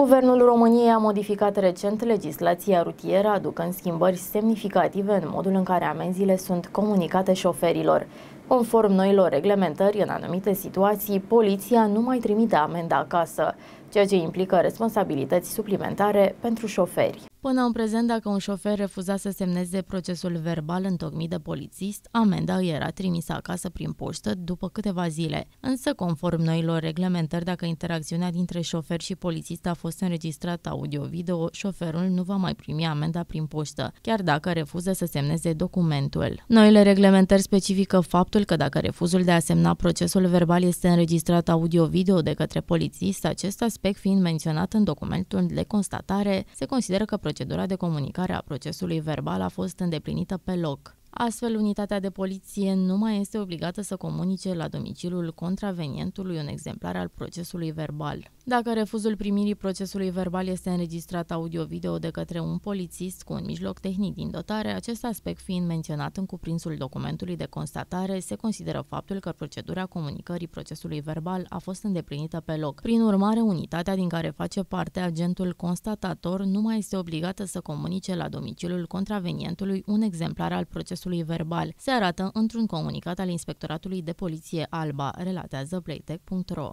Guvernul României a modificat recent legislația rutieră, aducând schimbări semnificative în modul în care amenziile sunt comunicate șoferilor. Conform noilor reglementări, în anumite situații, poliția nu mai trimite amenda acasă, ceea ce implică responsabilități suplimentare pentru șoferi. Până în prezent, dacă un șofer refuza să semneze procesul verbal întocmit de polițist, amenda îi era trimisă acasă prin poștă după câteva zile. Însă, conform noilor reglementări, dacă interacțiunea dintre șofer și polițist a fost înregistrată audio-video, șoferul nu va mai primi amenda prin poștă, chiar dacă refuză să semneze documentul. Noile reglementări specifică faptul că dacă refuzul de a semna procesul verbal este înregistrat audio-video de către polițist, acest aspect fiind menționat în documentul de constatare, se consideră că procesul procedura de comunicare a procesului verbal a fost îndeplinită pe loc. Astfel, unitatea de poliție nu mai este obligată să comunice la domiciliul contravenientului un exemplar al procesului verbal. Dacă refuzul primirii procesului verbal este înregistrat audio-video de către un polițist cu un mijloc tehnic din dotare, acest aspect fiind menționat în cuprinsul documentului de constatare, se consideră faptul că procedura comunicării procesului verbal a fost îndeplinită pe loc. Prin urmare, unitatea din care face parte agentul constatator nu mai este obligată să comunice la domiciliul contravenientului un exemplar al procesului procesului verbal, se arată într-un comunicat al Inspectoratului de Poliție Alba, relatează playtech.ro.